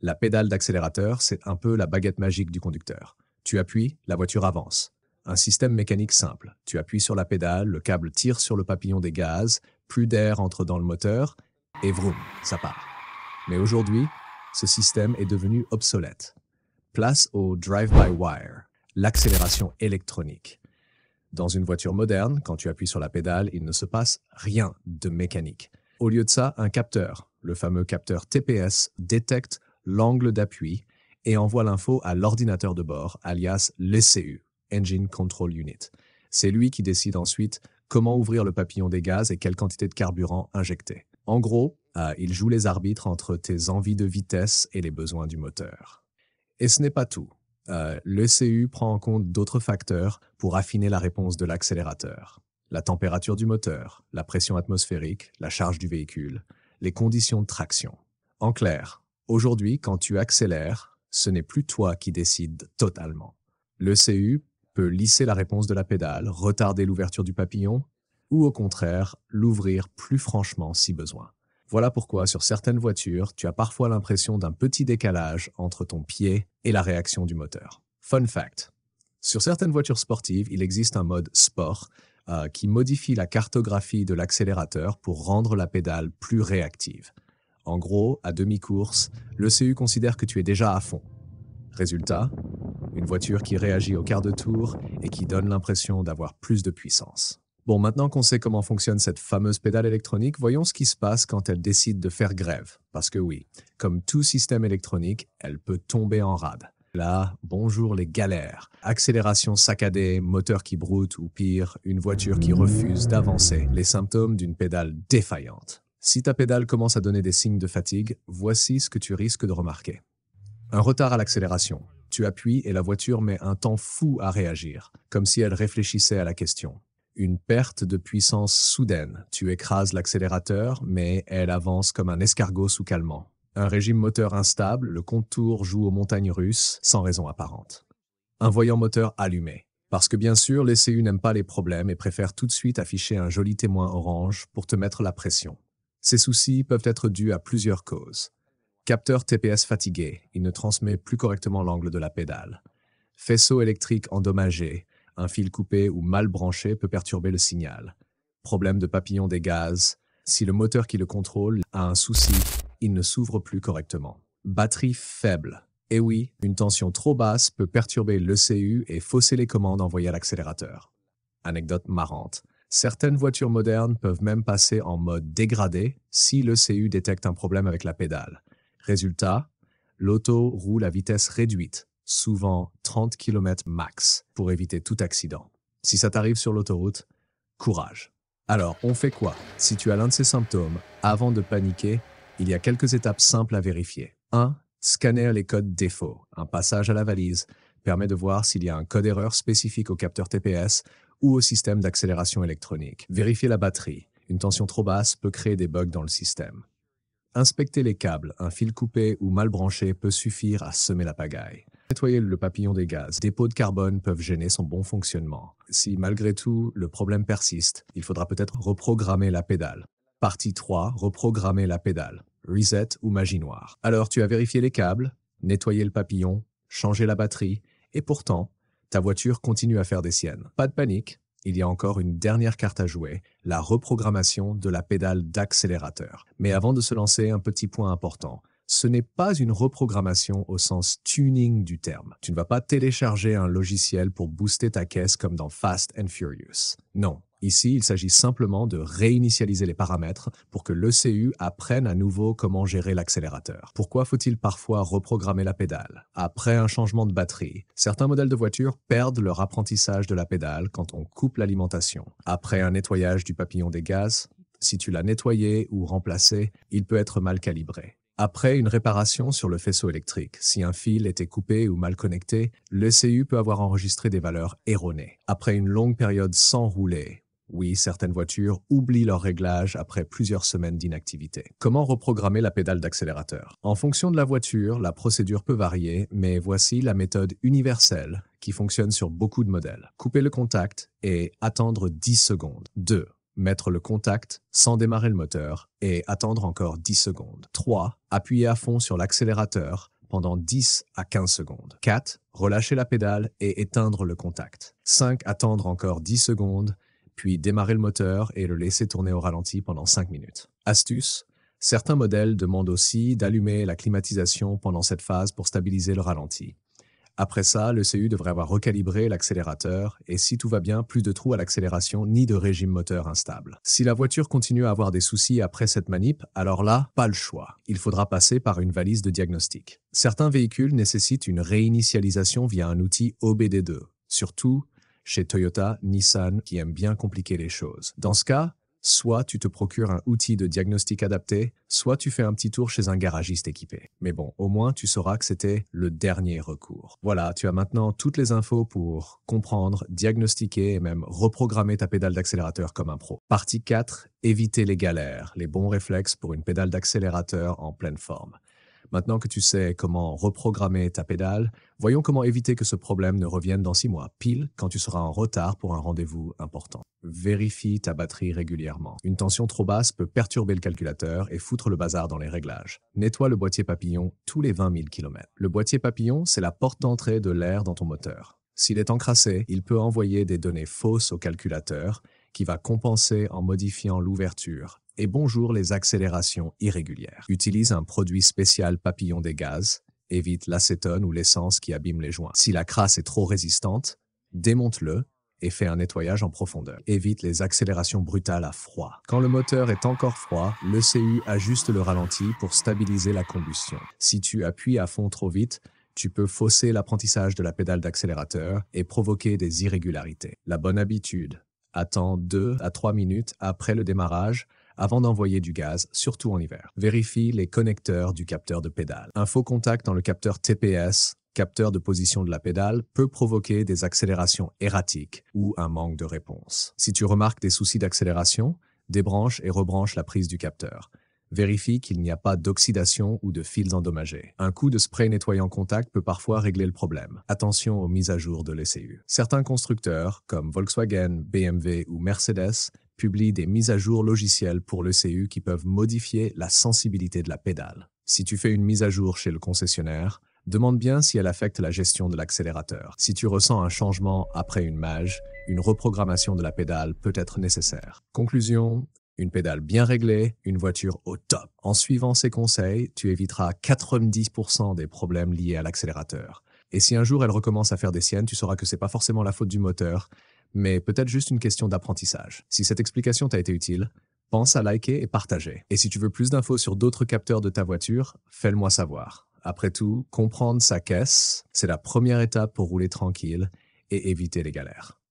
La pédale d'accélérateur, c'est un peu la baguette magique du conducteur. Tu appuies, la voiture avance. Un système mécanique simple. Tu appuies sur la pédale, le câble tire sur le papillon des gaz, plus d'air entre dans le moteur, et vroom, ça part. Mais aujourd'hui, ce système est devenu obsolète. Place au drive-by-wire, l'accélération électronique. Dans une voiture moderne, quand tu appuies sur la pédale, il ne se passe rien de mécanique. Au lieu de ça, un capteur, le fameux capteur TPS, détecte l'angle d'appui et envoie l'info à l'ordinateur de bord, alias l'ECU, Engine Control Unit. C'est lui qui décide ensuite comment ouvrir le papillon des gaz et quelle quantité de carburant injecter. En gros, euh, il joue les arbitres entre tes envies de vitesse et les besoins du moteur. Et ce n'est pas tout. Euh, L'ECU prend en compte d'autres facteurs pour affiner la réponse de l'accélérateur. La température du moteur, la pression atmosphérique, la charge du véhicule, les conditions de traction. En clair, Aujourd'hui, quand tu accélères, ce n'est plus toi qui décides totalement. Le CU peut lisser la réponse de la pédale, retarder l'ouverture du papillon, ou au contraire, l'ouvrir plus franchement si besoin. Voilà pourquoi sur certaines voitures, tu as parfois l'impression d'un petit décalage entre ton pied et la réaction du moteur. Fun fact. Sur certaines voitures sportives, il existe un mode sport euh, qui modifie la cartographie de l'accélérateur pour rendre la pédale plus réactive. En gros, à demi-course, le CU considère que tu es déjà à fond. Résultat Une voiture qui réagit au quart de tour et qui donne l'impression d'avoir plus de puissance. Bon, maintenant qu'on sait comment fonctionne cette fameuse pédale électronique, voyons ce qui se passe quand elle décide de faire grève. Parce que oui, comme tout système électronique, elle peut tomber en rade. Là, bonjour les galères. Accélération saccadée, moteur qui broute ou pire, une voiture qui refuse d'avancer, les symptômes d'une pédale défaillante. Si ta pédale commence à donner des signes de fatigue, voici ce que tu risques de remarquer. Un retard à l'accélération. Tu appuies et la voiture met un temps fou à réagir, comme si elle réfléchissait à la question. Une perte de puissance soudaine. Tu écrases l'accélérateur, mais elle avance comme un escargot sous calmant. Un régime moteur instable, le contour joue aux montagnes russes, sans raison apparente. Un voyant moteur allumé. Parce que bien sûr, les CU n'aiment pas les problèmes et préfèrent tout de suite afficher un joli témoin orange pour te mettre la pression. Ces soucis peuvent être dus à plusieurs causes. Capteur TPS fatigué, il ne transmet plus correctement l'angle de la pédale. Faisceau électrique endommagé, un fil coupé ou mal branché peut perturber le signal. Problème de papillon des gaz, si le moteur qui le contrôle a un souci, il ne s'ouvre plus correctement. Batterie faible. et eh oui, une tension trop basse peut perturber l'ECU et fausser les commandes envoyées à l'accélérateur. Anecdote marrante. Certaines voitures modernes peuvent même passer en mode dégradé si le CU détecte un problème avec la pédale. Résultat, l'auto roule à vitesse réduite, souvent 30 km max, pour éviter tout accident. Si ça t'arrive sur l'autoroute, courage. Alors, on fait quoi Si tu as l'un de ces symptômes, avant de paniquer, il y a quelques étapes simples à vérifier. 1. Scanner les codes défauts, un passage à la valise, permet de voir s'il y a un code erreur spécifique au capteur TPS ou au système d'accélération électronique. Vérifier la batterie. Une tension trop basse peut créer des bugs dans le système. Inspecter les câbles, un fil coupé ou mal branché peut suffire à semer la pagaille. Nettoyer le papillon des gaz, Des pots de carbone peuvent gêner son bon fonctionnement. Si malgré tout le problème persiste, il faudra peut-être reprogrammer la pédale. Partie 3, reprogrammer la pédale. Reset ou magie noire. Alors tu as vérifié les câbles, nettoyé le papillon, changé la batterie et pourtant, ta voiture continue à faire des siennes. Pas de panique, il y a encore une dernière carte à jouer, la reprogrammation de la pédale d'accélérateur. Mais avant de se lancer, un petit point important. Ce n'est pas une reprogrammation au sens tuning du terme. Tu ne vas pas télécharger un logiciel pour booster ta caisse comme dans Fast and Furious. Non, Ici, il s'agit simplement de réinitialiser les paramètres pour que l'ECU apprenne à nouveau comment gérer l'accélérateur. Pourquoi faut-il parfois reprogrammer la pédale Après un changement de batterie, certains modèles de voitures perdent leur apprentissage de la pédale quand on coupe l'alimentation. Après un nettoyage du papillon des gaz, si tu l'as nettoyé ou remplacé, il peut être mal calibré. Après une réparation sur le faisceau électrique, si un fil était coupé ou mal connecté, l'ECU peut avoir enregistré des valeurs erronées. Après une longue période sans rouler oui, certaines voitures oublient leurs réglages après plusieurs semaines d'inactivité. Comment reprogrammer la pédale d'accélérateur En fonction de la voiture, la procédure peut varier, mais voici la méthode universelle qui fonctionne sur beaucoup de modèles. Couper le contact et attendre 10 secondes. 2. Mettre le contact sans démarrer le moteur et attendre encore 10 secondes. 3. Appuyer à fond sur l'accélérateur pendant 10 à 15 secondes. 4. Relâcher la pédale et éteindre le contact. 5. Attendre encore 10 secondes puis démarrer le moteur et le laisser tourner au ralenti pendant 5 minutes. Astuce, certains modèles demandent aussi d'allumer la climatisation pendant cette phase pour stabiliser le ralenti. Après ça, le CU devrait avoir recalibré l'accélérateur et si tout va bien, plus de trous à l'accélération ni de régime moteur instable. Si la voiture continue à avoir des soucis après cette manip, alors là, pas le choix. Il faudra passer par une valise de diagnostic. Certains véhicules nécessitent une réinitialisation via un outil OBD2, surtout chez Toyota, Nissan, qui aime bien compliquer les choses. Dans ce cas, soit tu te procures un outil de diagnostic adapté, soit tu fais un petit tour chez un garagiste équipé. Mais bon, au moins tu sauras que c'était le dernier recours. Voilà, tu as maintenant toutes les infos pour comprendre, diagnostiquer et même reprogrammer ta pédale d'accélérateur comme un pro. Partie 4, éviter les galères, les bons réflexes pour une pédale d'accélérateur en pleine forme. Maintenant que tu sais comment reprogrammer ta pédale, voyons comment éviter que ce problème ne revienne dans six mois, pile quand tu seras en retard pour un rendez-vous important. Vérifie ta batterie régulièrement. Une tension trop basse peut perturber le calculateur et foutre le bazar dans les réglages. Nettoie le boîtier papillon tous les 20 000 km. Le boîtier papillon, c'est la porte d'entrée de l'air dans ton moteur. S'il est encrassé, il peut envoyer des données fausses au calculateur qui va compenser en modifiant l'ouverture et bonjour les accélérations irrégulières. Utilise un produit spécial papillon des gaz, évite l'acétone ou l'essence qui abîme les joints. Si la crasse est trop résistante, démonte-le et fais un nettoyage en profondeur. Évite les accélérations brutales à froid. Quand le moteur est encore froid, le CU ajuste le ralenti pour stabiliser la combustion. Si tu appuies à fond trop vite, tu peux fausser l'apprentissage de la pédale d'accélérateur et provoquer des irrégularités. La bonne habitude. Attends 2 à 3 minutes après le démarrage avant d'envoyer du gaz, surtout en hiver. Vérifie les connecteurs du capteur de pédale. Un faux contact dans le capteur TPS capteur de position de la pédale peut provoquer des accélérations erratiques ou un manque de réponse. Si tu remarques des soucis d'accélération, débranche et rebranche la prise du capteur. Vérifie qu'il n'y a pas d'oxydation ou de fils endommagés. Un coup de spray nettoyant contact peut parfois régler le problème. Attention aux mises à jour de l'ECU. Certains constructeurs, comme Volkswagen, BMW ou Mercedes, publie des mises à jour logicielles pour l'ECU qui peuvent modifier la sensibilité de la pédale. Si tu fais une mise à jour chez le concessionnaire, demande bien si elle affecte la gestion de l'accélérateur. Si tu ressens un changement après une mage, une reprogrammation de la pédale peut être nécessaire. Conclusion, une pédale bien réglée, une voiture au top. En suivant ces conseils, tu éviteras 90% des problèmes liés à l'accélérateur. Et si un jour elle recommence à faire des siennes, tu sauras que c'est pas forcément la faute du moteur, mais peut-être juste une question d'apprentissage. Si cette explication t'a été utile, pense à liker et partager. Et si tu veux plus d'infos sur d'autres capteurs de ta voiture, fais-le-moi savoir. Après tout, comprendre sa caisse, c'est la première étape pour rouler tranquille et éviter les galères.